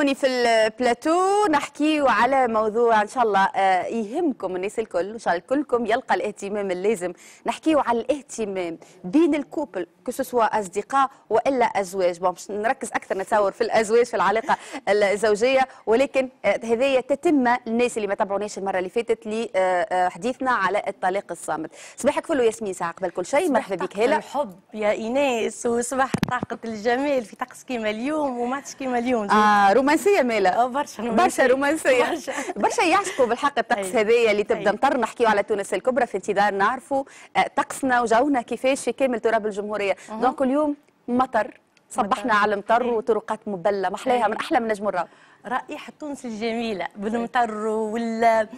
هوني في البلاتو نحكيو على موضوع ان شاء الله آه، يهمكم الناس الكل ان شاء الله كلكم يلقى الاهتمام اللازم نحكيو على الاهتمام بين الكوبل كسوا اصدقاء والا ازواج بون باش نركز اكثر نتصور في الازواج في العلاقه الزوجيه ولكن آه، هذايا تتم الناس اللي ما تابعوناش المره اللي فاتت لحديثنا آه، على الطلاق الصامت صباحك فل ياسمين ساعه قبل كل شيء مرحبا بك هلا الحب يا ايناس وصباح طاقه الجمال في طقس كيما اليوم وماتش كيما اليوم آه رومانسيه مالا برشا برشا رومانسيه برشا, برشا يعشقوا بالحق الطقس أيوة. هذايا اللي تبدا مطر أيوة. نحكيو على تونس الكبرى في انتظار نعرفوا آه، طقسنا وجونا كيفاش في كامل تراب الجمهوريه دونك اليوم مطر صبحنا على المطر أيوة. وطرقات مبله محلاها من احلى من نجم الراو رائحه تونس الجميله بالمطر وال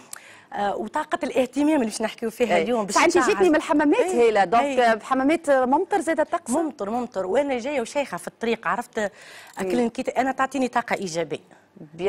آه، وطاقه الاهتمام اللي باش نحكيو فيها إيه. اليوم باش انت جيتني من الحمامات إيه، هيلا دونك إيه. حمامات ممطر زاد الطقس ممطر ممطر وانا جايه وشيخه في الطريق عرفت كلينيكيت انا تعطيني طاقه ايجابيه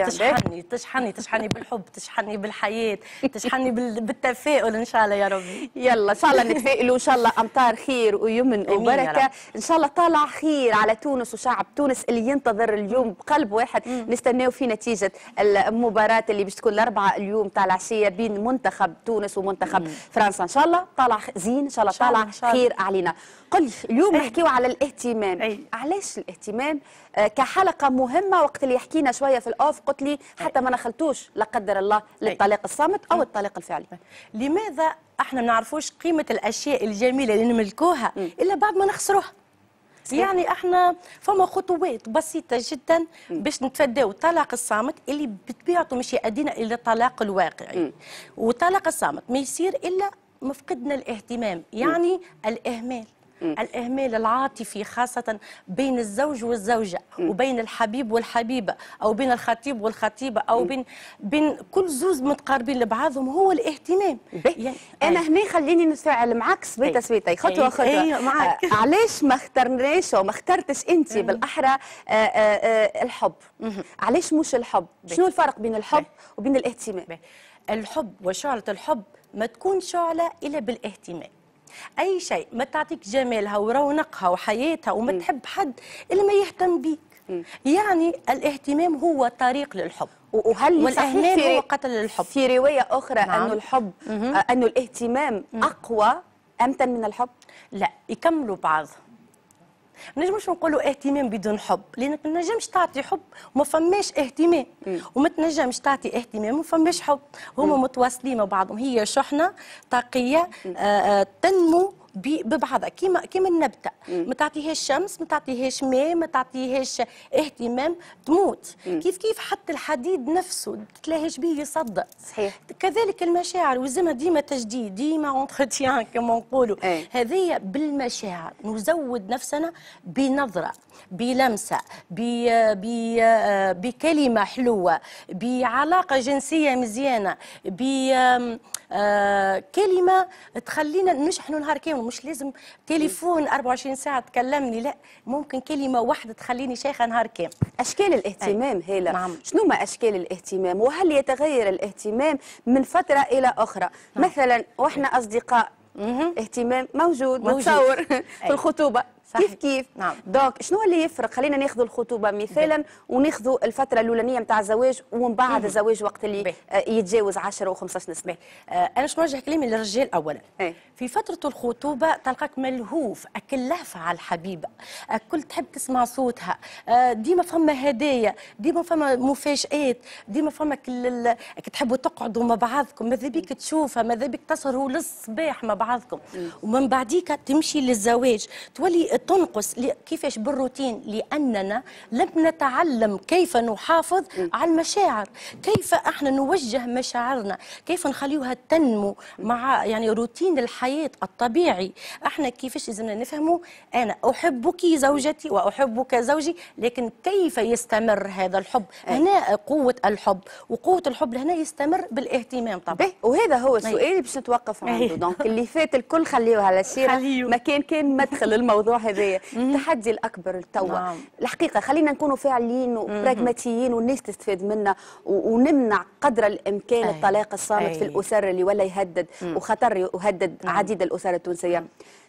تشحني تشحني تشحني بالحب تشحني بالحياه تشحني بالتفاؤل ان شاء الله يا ربي يلا ان شاء الله نتفائلوا ان شاء الله امطار خير ويمن وبركه ان شاء الله طالع خير على تونس وشعب تونس اللي ينتظر اليوم بقلب واحد نستناو في نتيجه المباراه اللي باش تكون الاربعه اليوم تاع العشيه بين منتخب تونس ومنتخب مم. فرنسا ان شاء الله طالع زين ان شاء الله طالع خير علينا قل اليوم إيه. نحكيو على الاهتمام إيه. علاش الاهتمام آه، كحلقه مهمه وقت اللي حكينا شويه في الاوف لي حتى ما نخلتوش لا قدر الله طيب. للطلاق الصامت او الطلاق الفعلي طيب. لماذا احنا ما نعرفوش قيمه الاشياء الجميله اللي نملكوها الا بعد ما نخسروها يعني احنا فما خطوات بسيطه جدا باش نتفداو الطلاق الصامت اللي بطبيعته مش يؤدينا الى الطلاق الواقعي والطلاق الصامت ما يصير الا مفقدنا الاهتمام يعني الاهمال الاهمال العاطفي خاصه بين الزوج والزوجه وبين الحبيب والحبيبه او بين الخطيب والخطيبه او بين بين كل زوز متقاربين لبعضهم هو الاهتمام يعني انا هنا خليني نساعد معك سويتا سويتا خطوه خطوه معك آه، علاش ما اخترناش او ما اخترتش انت بالاحرى آه، آه، الحب علاش مش الحب شنو الفرق بين الحب وبين الاهتمام الحب وشعله الحب ما تكون شعله الا بالاهتمام اي شيء ما تعطيك جمالها ورونقها وحياتها وما تحب حد الا ما يهتم بيك يعني الاهتمام هو طريق للحب وهل والاهمال هو قتل الحب في روايه اخرى نعم. انه الحب انه الاهتمام اقوى امتن من الحب لا يكملوا بعض ما نجموش نقولوا اهتمام بدون حب لانك ما تنجمش تعطي حب وما فماش اهتمام وما تنجمش تعطي اهتمام وما فماش حب هما متواصلين مع بعضهم هي شحنه طاقيه آآ آآ آه، آه، تنمو ببعضها كيما كيما النبته ما تعطيهاش شمس ما تعطيهاش ماء ما تعطيهاش اهتمام تموت مم. كيف كيف حتى الحديد نفسه تلاهيش به يصدق صحيح كذلك المشاعر ولازمها ديما تجديد ديما اونتروتيان كما نقولوا إيه. هذه بالمشاعر نزود نفسنا بنظره بلمسه آه، بكلمه حلوه بعلاقه جنسيه مزيانه بكلمه آه، تخلينا نشحنوا نهار كامل مش لازم تليفون 24 ساعه تكلمني لا ممكن كلمه واحده تخليني شيخه نهار كامل اشكال الاهتمام هلا نعم. شنو ما اشكال الاهتمام وهل يتغير الاهتمام من فتره الى اخرى نعم. مثلا واحنا اصدقاء اهتمام موجود, موجود. متصور في الخطوبه صحيح. كيف كيف نعم. دوك شنو اللي يفرق خلينا ناخذ الخطوبه مثالا وناخذ الفتره الاولانيه نتاع الزواج ومن بعد الزواج وقت اللي بيه. آه، يتجاوز 10 و15 سنه آه، انا شنو نوجه كلامي للرجال اولا ايه؟ في فتره الخطوبه تلقاك ملهوف اكل لهفه على الحبيبه اكل تحب تسمع صوتها آه، ديما فما هدايا ديما فما مفاجات ديما فما كل تحبوا تقعدوا مع بعضكم ماذا بيك تشوفها ماذا بيك تسهروا للصباح مع بعضكم ومن بعديك تمشي للزواج تولي تنقص كيفاش بالروتين لاننا لم نتعلم كيف نحافظ على المشاعر كيف احنا نوجه مشاعرنا كيف نخليوها تنمو مع يعني روتين الحياه الطبيعي احنا كيفاش لازمنا نفهموا انا احبك زوجتي واحبك زوجي لكن كيف يستمر هذا الحب هنا قوه الحب وقوه الحب هنا يستمر بالاهتمام طبعا وهذا هو السؤال باش نتوقف عنده دونك اللي فات الكل خليوه على الشارع ما كان كان مدخل الموضوع هذايا التحدي الاكبر توا نعم. الحقيقه خلينا نكونوا فاعلين وبراغماتيين والناس تستفاد منا ونمنع قدر الامكان أي. الطلاق الصامت أي. في الاسر اللي ولا يهدد وخطر يهدد عديد الاسر التونسيه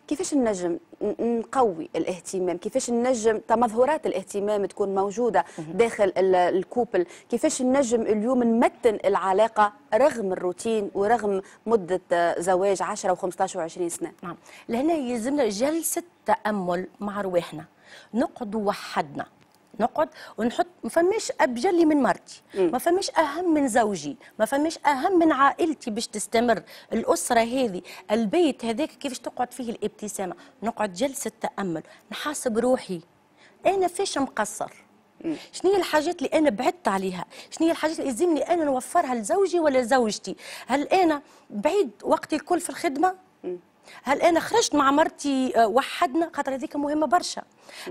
كيفاش نجم نقوي الاهتمام كيفاش نجم تمظهرات الاهتمام تكون موجودة داخل الكوبل كيفاش نجم اليوم نمتن العلاقة رغم الروتين ورغم مدة زواج 10 و15 و20 سنة نعم لهنا يلزمنا جلسة تأمل مع رواحنا نقعد وحدنا نقعد ونحط ما فماش ابجلي من مرتي ما فماش اهم من زوجي ما فماش اهم من عائلتي باش تستمر الاسره هذه البيت هذاك كيفاش تقعد فيه الابتسامه نقعد جلسه تامل نحاسب روحي انا فاش مقصر شنو هي الحاجات اللي انا بعدت عليها شنو هي الحاجات اللي يلزمني انا نوفرها لزوجي ولا زوجتي هل انا بعيد وقتي الكل في الخدمه هل انا خرجت مع مرتي آه، وحدنا خاطر هذيك مهمه برشا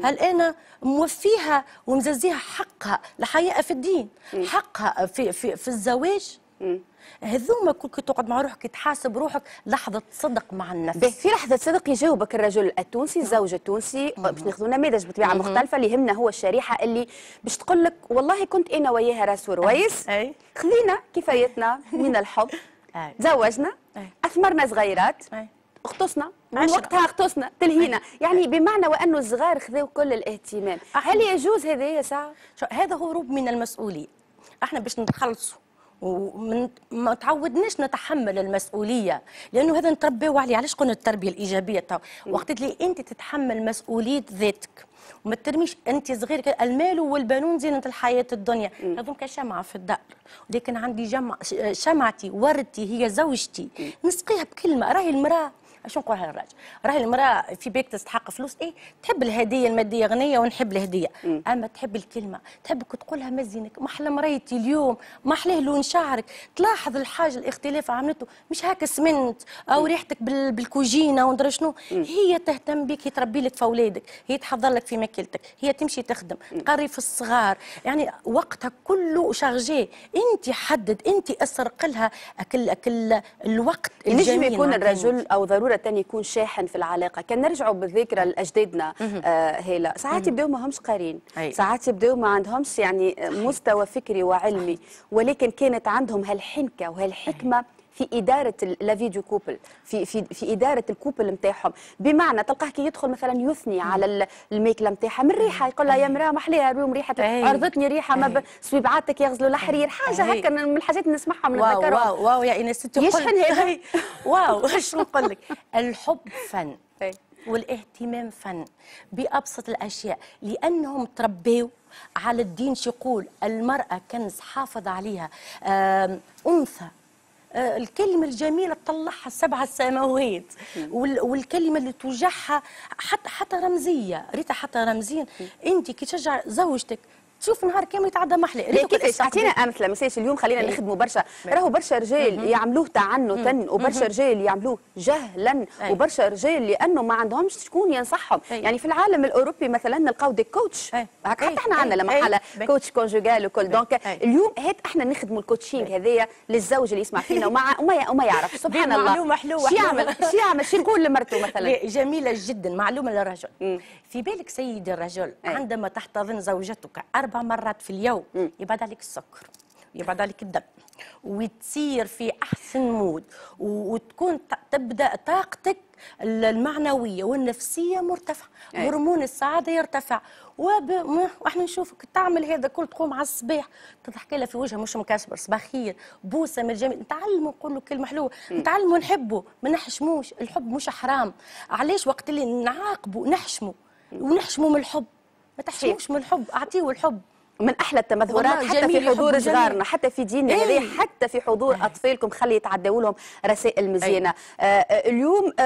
هل انا موفيها ومززيها حقها الحقيقه في الدين حقها في في, في الزواج هذوما كل كي تقعد مع روحك تحاسب روحك لحظه صدق مع النفس في لحظه صدق يجاوبك الرجل التونسي الزوج نعم. التونسي نعم. باش ناخذوا نماذج بطبيعه مختلفه اللي يهمنا هو الشريحه اللي باش تقول لك والله كنت انا وياها راس رويس خذينا كفايتنا من الحب تزوجنا اثمرنا صغيرات اختصنا من وقتها اختصنا تلهينا يعني بمعنى وانه الصغار خذوا كل الاهتمام هل يجوز هذا يا سعد هذا هروب من المسؤوليه احنا باش نتخلصوا وما تعودناش نتحمل المسؤوليه لانه هذا نتربيو عليه علاش قلنا التربيه الايجابيه وقت اللي انت تتحمل مسؤوليه ذاتك وما ترميش انت صغير المال والبنون زينه الحياه الدنيا هذوك شمعه في الدار لكن عندي جمع شمعتي وردتي هي زوجتي نسقيها بكلمه راهي المراه شنو نقولها للراجل راهي المراه في بيك تستحق فلوس ايه تحب الهديه الماديه غنيه ونحب الهديه م. اما تحب الكلمه تحبك تقولها مزينك ما احلى مريتي اليوم ما احلاه لون شعرك تلاحظ الحاجه الاختلاف عملته مش هكا سمنت او ريحتك بالكوجينه وندري شنو هي تهتم بك هي تربي لك في اولادك هي تحضر لك في ماكلتك هي تمشي تخدم تقري في الصغار يعني وقتها كله شارجي انت حدد انت اسرق لها اكل اكل الوقت الجميل ينجم يكون الرجل او ضروري ضرورة تاني يكون شاحن في العلاقه كان نرجعوا بالذكرى لاجدادنا آه هلا ساعات ما همش قارين أيوة. ساعات يبداو ما عندهمش يعني مستوى فكري وعلمي ولكن كانت عندهم هالحنكه وهالحكمه في اداره لافي دو كوبل في في في اداره الكوبل نتاعهم بمعنى تلقاه كي يدخل مثلا يثني على الماكله نتاعها من ريحه يقول لها يا مراه ما احلاها اليوم ريحه عرضتني ريحه ما سويبعاتك يغزلوا الحرير حاجه هكا من الحاجات اللي نسمعها من واو واو واو يا انس انت يشحن هذا واو ايش نقول لك الحب فن والاهتمام فن بأبسط الأشياء لأنهم تربيوا على الدين شقول المرأة كنز حافظ عليها أنثى آه، الكلمة الجميلة تطلعها السبعة السماوات والكلمة اللي توجعها حتى حتى رمزية ريتها حتى رمزيا أنت كي تشجع زوجتك تشوف نهار كامل يتعدى محلى كيفاش اعطينا امثله مساش اليوم خلينا إيه. نخدموا برشا راهو برشا رجال يعملوه تعنتا وبرشا رجال يعملوه جهلا إيه. وبرشا رجال لانه ما عندهمش شكون ينصحهم إيه. يعني في العالم الاوروبي مثلا نلقاو دي كوتش هكا حتى احنا عندنا لما كوتش كونجوغال وكل دونك اليوم هات احنا نخدموا الكوتشينغ هذايا للزوج اللي يسمع فينا وما وما يعرف سبحان الله معلومه حلوه شو يعمل شو يعمل شو يقول لمرته مثلا جميله جدا معلومه للرجل في بالك سيدي الرجل عندما تحتضن زوجتك أربع مرات في اليوم يبعد عليك السكر يبعد عليك الدم وتصير في احسن مود وتكون تبدا طاقتك المعنويه والنفسيه مرتفعه أيه. هرمون السعاده يرتفع وب... واحنا نشوفك تعمل هذا كل تقوم على الصباح تضحكي لها في وجهها مش مكسبر صباح خير بوسه من الجميع نتعلموا نقول له كلمه حلوه نتعلموا نحبوا ما نحشموش الحب مش حرام علاش وقت اللي نعاقبه نحشموا ونحشموا من الحب ما تحشموش من الحب اعطيه الحب من احلى التمظهرات حتى في حضور صغارنا حتى في ديننا إيه؟ حتى في حضور إيه؟ اطفالكم خلي يتعداوا لهم رسائل مزيانه إيه؟ آه،, آه اليوم آه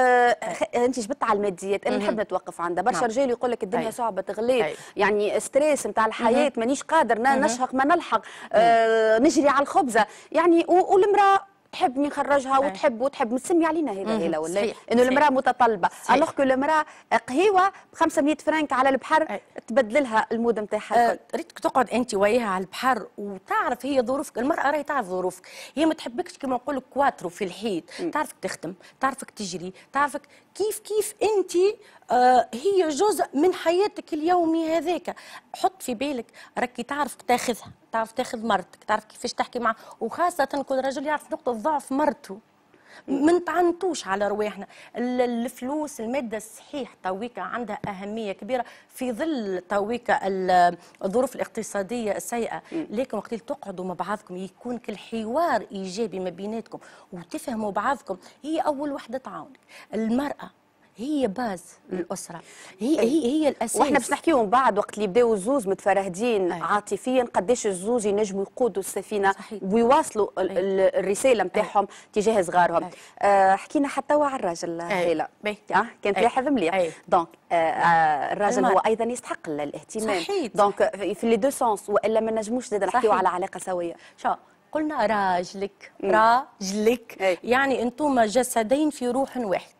إيه؟ انت جبت على الماديات انا نحب نتوقف عندها برشا نعم. رجال يقول لك الدنيا إيه؟ صعبه تغلي إيه؟ يعني ستريس نتاع الحياه مانيش قادر نشهق ما نلحق إيه. آه نجري على الخبزه يعني والمراه تحبني نخرجها وتحب وتحب متسمي علينا هذا هذا ولا انه المراه متطلبه الوغ كو المراه قهيوه ب 500 فرنك على البحر أي. تبدل لها المود نتاعها آه، ريتك تقعد انت وياها على البحر وتعرف هي ظروفك المراه راهي تعرف ظروفك هي ما تحبكش كما نقول كواترو في الحيط تعرفك تخدم تعرفك تجري تعرفك كيف كيف انت آه، هي جزء من حياتك اليومي هذاك حط في بالك راكي تعرف تاخذها تعرف تاخذ مرتك تعرف كيفاش تحكي مع وخاصه كل رجل يعرف نقطه ضعف مرته ما نتعنتوش على رواحنا الفلوس الماده الصحيح تويكا عندها اهميه كبيره في ظل تويكا الظروف الاقتصاديه السيئه لكن وقت تقعدوا مع بعضكم يكون كل حوار ايجابي ما بيناتكم وتفهموا بعضكم هي اول وحده تعاونك المراه هي باز الاسره هي هي هي الاساس واحنا باش نحكيو من بعد وقت اللي يبداو الزوز متفرهدين أيه. عاطفيا قداش الزوز ينجموا يقودوا السفينه صحيح. ويواصلوا أيه. الرساله نتاعهم أيه. تجاه صغارهم أيه. آه حكينا حتى على الراجل هيلا أيه. آه كانت أيه. لاحظ مليح دونك آه،, آه الراجل هو ايضا يستحق الاهتمام صحيح. دونك في لي دو سونس والا ما نجموش زاد نحكيو على علاقه سويه شو قلنا راجلك راجلك يعني انتم جسدين في روح واحد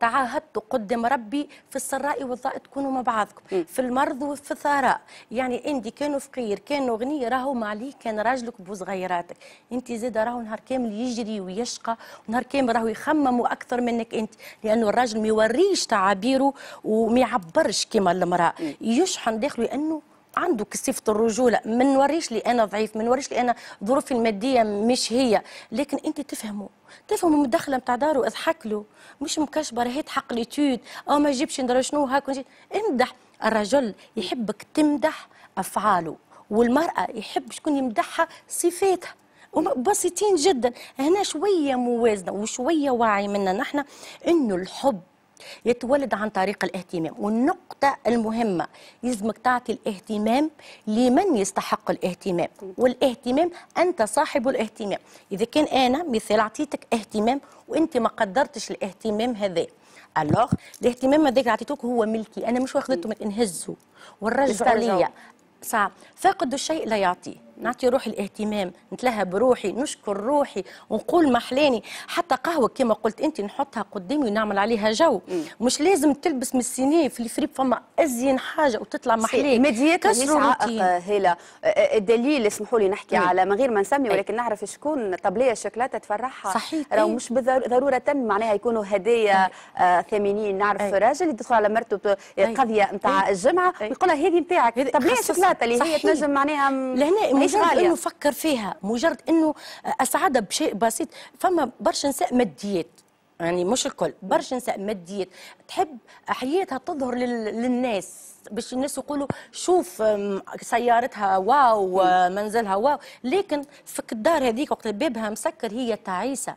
تعاهدت قدم ربي في السراء والضاء تكونوا مع بعضكم م. في المرض وفي الثراء يعني انت كانوا فقير كانوا غني راهو معلي كان راجلك بو صغيراتك انت زاد راهو نهار كامل يجري ويشقى ونهار كامل راهو يخمم اكثر منك انت لانه الراجل ما يوريش تعابيره وما يعبرش كما المراه يشحن داخله لانه عنده صفه الرجوله ما نوريش لي انا ضعيف ما نوريش لي انا ظروفي الماديه مش هي لكن انت تفهمه تفهموا من الدخله داره اضحك له مش مكشبر هيت حق ليتود او أه، ما جيبش ندري شنو هاك امدح الرجل يحبك تمدح افعاله والمراه يحب شكون يمدحها صفاتها بسيطين جدا هنا شويه موازنه وشويه واعي منا نحن انه الحب يتولد عن طريق الاهتمام والنقطة المهمة يلزمك تعطي الاهتمام لمن يستحق الاهتمام والاهتمام أنت صاحب الاهتمام إذا كان أنا مثال أعطيتك اهتمام وأنت ما قدرتش الاهتمام هذا الوغ الاهتمام هذاك عطيتوك هو ملكي انا مش واخذته من نهزه والرجل ليا صعب فاقد الشيء لا يعطيه نعطي روحي الاهتمام نتلهى بروحي نشكر روحي ونقول محلاني حتى قهوه كما قلت انت نحطها قدامي ونعمل عليها جو مم. مش لازم تلبس من السينيه في الفريب فما ازين حاجه وتطلع محليك مديات آه، هلا الدليل آه، آه، اسمحوا لي نحكي مم. على من غير ما نسمي إيه. ولكن نعرف شكون طبليه شوكولاته تفرحها صحيح راه إيه. مش بالضروره معناها يكونوا هدايا إيه. آه ثمينين نعرف أي. راجل يدخل على مرته قضيه نتاع الجمعه ويقول لها هذه نتاعك طبليه شوكولاته اللي هي تنجم معناها لهنا مجرد غالية. انه فكر فيها مجرد انه آه، اسعدها بشيء بسيط فما برشا نساء ماديات يعني مش الكل برشا نساء ماديات تحب حياتها تظهر لل... للناس باش الناس يقولوا شوف سيارتها واو آه، منزلها واو لكن في الدار هذيك وقت بابها مسكر هي تعيسه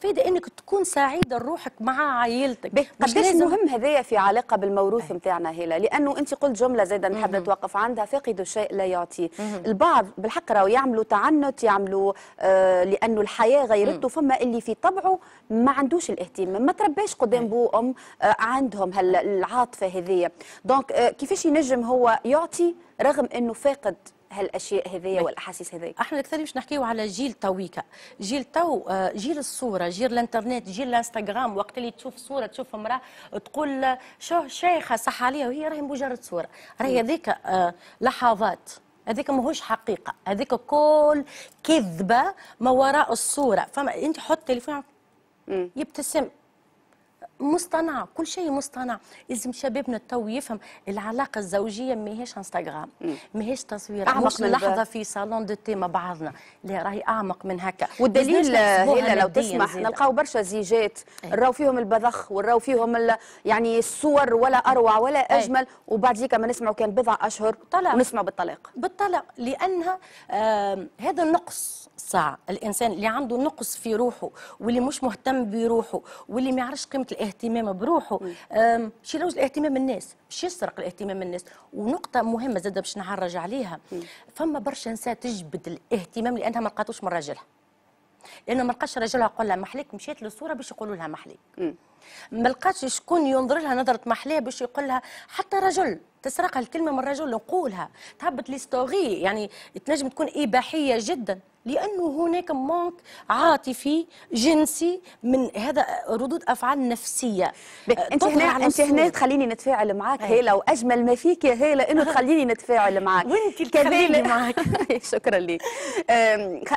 فايده انك تكون سعيده لروحك مع عائلتك قداش لازم... مهم هذايا في علاقه بالموروث نتاعنا هيلا لانه انت قلت جمله زايده نحب نتوقف عندها فاقد الشيء لا يعطيه البعض بالحق راهو يعملوا تعنت يعملوا آه لانه الحياه غيرته فما اللي في طبعه ما عندوش الاهتمام ما ترباش قدام بو ام آه عندهم هالعاطفه هذيا دونك آه كيفاش ينجم هو يعطي رغم انه فاقد هالاشياء هذيا والاحاسيس هذيا احنا اكثر باش نحكيو على جيل تويكا جيل تو آه، جيل الصوره جيل الانترنت جيل الانستغرام وقت اللي تشوف صوره تشوف امراه تقول آه، شو شيخه صح عليها وهي راهي مجرد صوره راهي هذيك آه، لحظات هذيك ماهوش حقيقه هذيك كل كذبه ما وراء الصوره فما انت حط تليفونك يبتسم مصطنع كل شيء مصطنع لازم شبابنا تو يفهم العلاقه الزوجيه ماهيش انستغرام ماهيش تصوير اعمق من لحظه في صالون دو تي مع بعضنا لا راهي اعمق من هكا والدليل هلا لو تسمح نلقاو برشا زيجات إيه. نراو فيهم البذخ ونراو فيهم يعني الصور ولا اروع ولا إيه. اجمل وبعد ذيك ما نسمعوا كان بضع اشهر طلع. ونسمعوا بالطلاق بالطلاق لانها آه هذا النقص صاع الانسان اللي عنده نقص في روحه واللي مش مهتم بروحه واللي ما يعرفش قيمه الاهتمام بروحه مش يلوج الاهتمام الناس مش يسرق الاهتمام الناس ونقطه مهمه زاد باش نعرج عليها فما برشا نساء تجبد الاهتمام لانها ما لقاتوش من راجلها لان ما لقاش راجلها قال لها محليك مشيت للصوره باش يقولوا لها محليك ما لقاتش شكون ينظر لها نظره محليه باش يقول لها حتى رجل تسرقها الكلمه من رجل نقولها تهبط لي ستوري يعني تنجم تكون اباحيه جدا لانه هناك مونك عاطفي جنسي من هذا ردود افعال نفسيه آه، انت هنا انت هنا تخليني نتفاعل معاك هيلا واجمل ما فيك يا هيلا انه تخليني نتفاعل معاك وانت تخليني معك شكرا لك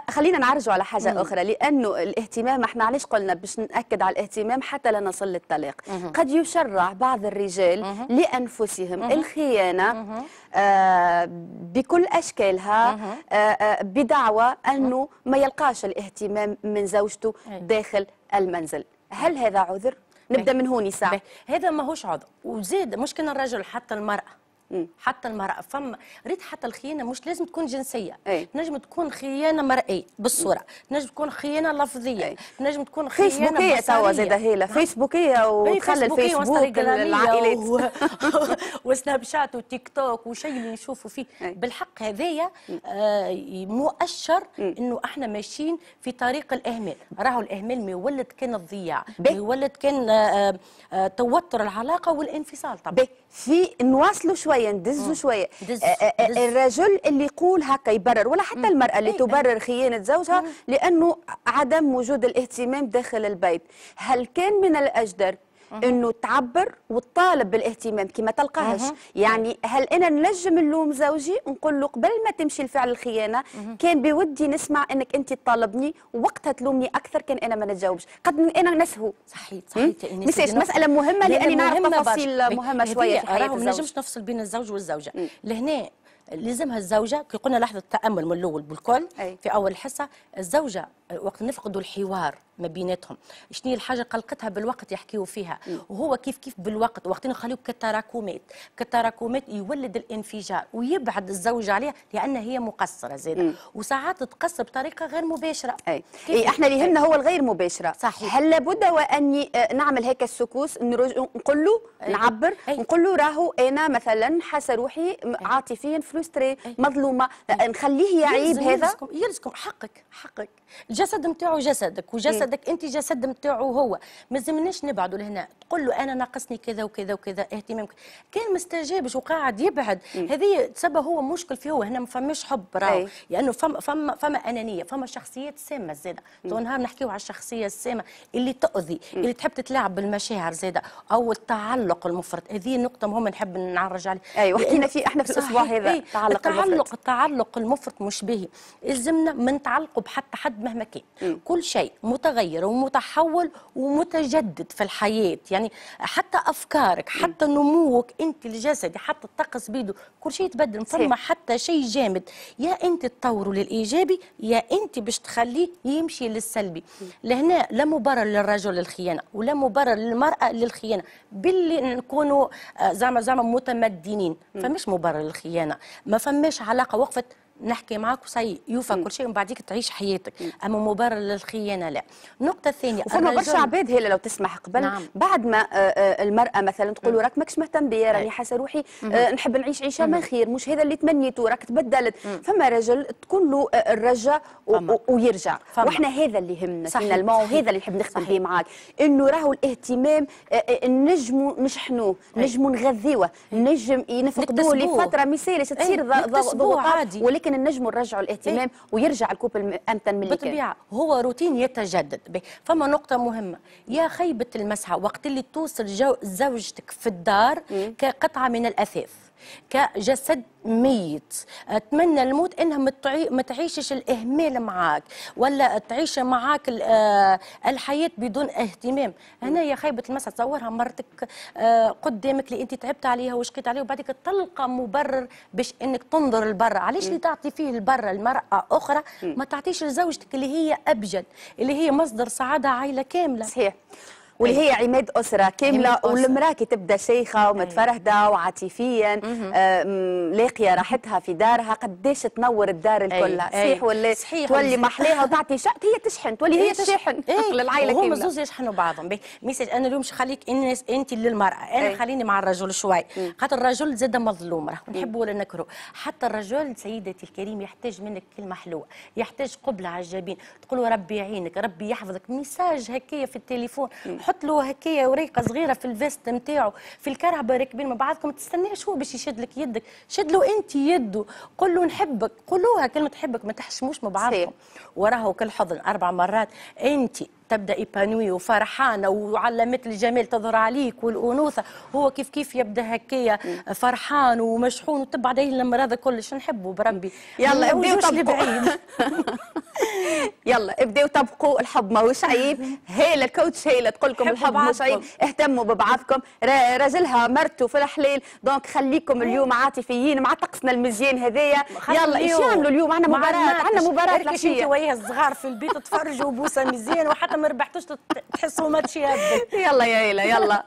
خلينا نعرجوا على حاجه مم. اخرى لانه الاهتمام احنا علاش قلنا باش ناكد على الاهتمام حتى لا نصل للطلاق قد يشرع بعض الرجال مم. لانفسهم مم. الخيانه آه بكل اشكالها آه،, آه بدعوى أنه ما يلقاش الاهتمام من زوجته إيه. داخل المنزل هل هذا عذر؟ نبدأ من هوني ساعة هذا ماهوش عذر وزيد مش كان الرجل حتى المرأة حتى المرأة فم ريت حتى الخيانة مش لازم تكون جنسية أي. نجم تكون خيانة مرئية بالصورة مم. نجم تكون خيانة لفظية أي. نجم تكون خيانة فيسبوكية توا زاد هيلة فيسبوكية وتخلى الفيسبوك العائلات و... وسناب شات وتيك توك وشيء اللي نشوفوا فيه بالحق هذايا آه، مؤشر انه احنا ماشيين في طريق الاهمال راهو الاهمال ما يولد كان الضياع ما يولد كان آه، آه، توتر العلاقة والانفصال طبعا في نواصلوا شوية شويه ندزوا شويه آه، آه، آه، دز. الرجل اللي يقول هكا يبرر ولا حتى المراه اللي إيه. تبرر خيانه زوجها لانه عدم وجود الاهتمام داخل البيت هل كان من الاجدر انه تعبر وتطالب بالاهتمام كي ما تلقاهش يعني هل انا نجم نلوم زوجي نقول له قبل ما تمشي لفعل الخيانه كان بودي نسمع انك انت تطالبني وقتها تلومني اكثر كان انا ما نتجاوبش قد انا نسهو صحيح صحيح نسيش مساله مهمه لاني نعرف تفاصيل مهمه شويه في حياه ما نجمش نفصل بين الزوج والزوجه لهنا لازمها الزوجه كي قلنا لحظه تامل من الاول بالكل في اول حصه الزوجه وقت نفقدوا الحوار ما بيناتهم شنو الحاجه قلقتها بالوقت يحكيوا فيها م. وهو كيف كيف بالوقت وقت نخليوه كتراكمات كتراكمات يولد الانفجار ويبعد الزوج عليها لان هي مقصره زيد وساعات تقصر بطريقه غير مباشره اي, أي احنا اللي يهمنا هو الغير مباشره صحيح هل لابد وان آه، نعمل هيك السكوس نقول له نعبر نقول له راهو انا مثلا حاسه روحي عاطفيا فلوستري مظلومه آه، نخليه يعيب هذا يلزكم حقك حقك الجسد نتاعو جسدك وجسدك انت جسد نتاعو هو ما زمناش نبعدوا لهنا تقول له انا ناقصني كذا وكذا وكذا اهتمامك كان مستجابش وقاعد يبعد هذه تسبب هو مشكل فيه هو هنا ما فماش حب راهو لانه فما فما فما انانيه فما شخصيات سامه زاده تو نهار نحكيو على الشخصيه السامه اللي تؤذي اللي تحب تتلاعب بالمشاعر زاده او التعلق المفرط هذه نقطه مهمه نحب نعرج عليها ايوه حكينا في احنا في الاسبوع هذا التعلق المفرط التعلق المفرط مش باهي لازمنا ما نتعلقوا بحتى حد مهما مكان كل شيء متغير ومتحول ومتجدد في الحياة يعني حتى أفكارك حتى نموك أنت الجسدي حتى الطقس بيده كل شيء يتبدل فما حتى شيء جامد يا أنت تطوره للإيجابي يا أنت باش تخليه يمشي للسلبي لهنا لا مبرر للرجل للخيانة ولا مبرر للمرأة للخيانة باللي نكونوا آه، زعما زعما متمدنين فمش مبرر للخيانة ما فماش علاقة وقفت نحكي معاك وسي يوفى كل شيء ومن بعديك تعيش حياتك اما مبرر للخيانه لا النقطه الثانيه فما برشا عباد هلا لو تسمح قبل نعم. بعد ما آه، آه، المراه مثلا تقول له راك ماكش مهتم بيا راني حاسه روحي آه، نحب نعيش عيشه ما خير مش هذا اللي تمنيته راك تبدلت فما رجل تكون له الرجا ويرجع فما. واحنا هذا اللي يهمنا فينا الماء وهذا اللي نحب نختم به معاك انه راهو الاهتمام نجموا نشحنوه نجموا نغذيوه نجم ينفقدوه لفتره ما يصيرش تصير ضغوطات ولكن لكن النجم نرجعوا الاهتمام إيه. ويرجع الكوب الامتن من اللي بالطبيعه هو روتين يتجدد به فما نقطه مهمه يا خيبه المسحه وقت اللي توصل زوجتك في الدار إيه. كقطعه من الاثاث كجسد ميت اتمنى الموت انها ما تعيشش الاهمال معاك ولا تعيش معاك آه، الحياه بدون اهتمام هنا يا خيبه المسا تصورها مرتك آه، قدامك اللي انت تعبت عليها وشقيت عليها وبعدك تلقى مبرر باش انك تنظر لبرا علاش اللي تعطي فيه البرا المراه اخرى ما تعطيش لزوجتك اللي هي ابجد اللي هي مصدر سعاده عائله كامله صحيح واللي طيب. هي عماد اسره كامله والمراه كي تبدا شيخه ومتفرهده وعاطفيا لاقيه راحتها في دارها قداش تنور الدار الكل صحيح ولا صحيح تولي محلاها وتعطي شقت هي تشحن تولي هي تشحن إيه. للعائله كامله هما زوز يشحنوا بعضهم ميساج انا اليوم خليك انت للمراه انا خليني مع الرجل شوي خاطر الرجل زاد مظلوم راه نحبوا ولا نكرهوا حتى الرجل سيدتي الكريم يحتاج منك كلمه حلوه يحتاج قبله على الجبين تقول ربي يعينك ربي يحفظك ميساج هكايا في التليفون نحط له هكايا وريقه صغيره في الفيست نتاعو في الكرهبه راكبين مع بعضكم تستناش هو باش يشد لك يدك شد له انت يده قول له نحبك قولوها كلمه حبك ما تحشموش مع بعضكم وراهو كل حضن اربع مرات انت تبدا ايبانوي وفرحانة وعلمت الجمال تظهر عليك والأنوثة هو كيف كيف يبدأ هكايا فرحان ومشحون وتبع عليه كل كلش نحبه بربي يلا ابداو طبقوا يلا ابداو طبقوا الحب ماهوش عيب هيلة الكوتش هيلة تقول لكم الحب هوش عيب اهتموا ببعضكم راجلها مرته في الحليل دونك خليكم إيه. اليوم عاطفيين مع طقسنا المزيان هذايا يلا ايش يعملوا اليوم عندنا مباراة عندنا مباراة العشية انت وياها الصغار في البيت تفرجوا بوسه مزيان وحتى ما ربحتوش تحسوا ماتش يلا يا هيلا يلا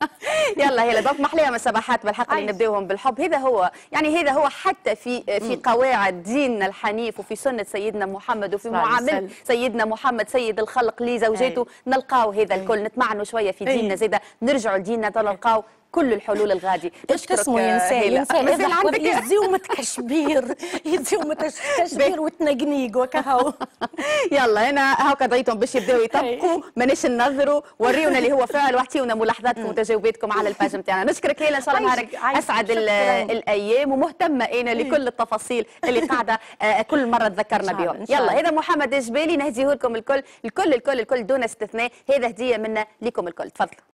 يلا هيلا ما احلاها مسابحات بالحق اللي نبداوهم بالحب هذا هو يعني هذا هو حتى في في قواعد ديننا الحنيف وفي سنه سيدنا محمد وفي معامل سيدنا محمد سيد الخلق لزوجاته نلقاو هذا الكل نتمعنوا شويه في ديننا زاده نرجعوا لديننا نلقاو كل الحلول الغادي اسمه ينسى ينسى مثل عندك يزي ومتكشبير يزي ومتكشبير وتنقنيق وكهو يلا هنا هاو قضيتهم باش يبداو يطبقوا مانيش ننظروا وريونا اللي هو فعل واعطيونا ملاحظاتكم وتجاوباتكم على الباج نتاعنا نشكرك ليلى ان شاء الله نهارك اسعد الايام ومهتمه انا إيه. لكل التفاصيل اللي قاعده آه، كل مره تذكرنا بهم يلا هذا محمد الجبالي نهديه لكم الكل الكل الكل الكل دون استثناء هذا هديه منا لكم الكل تفضلوا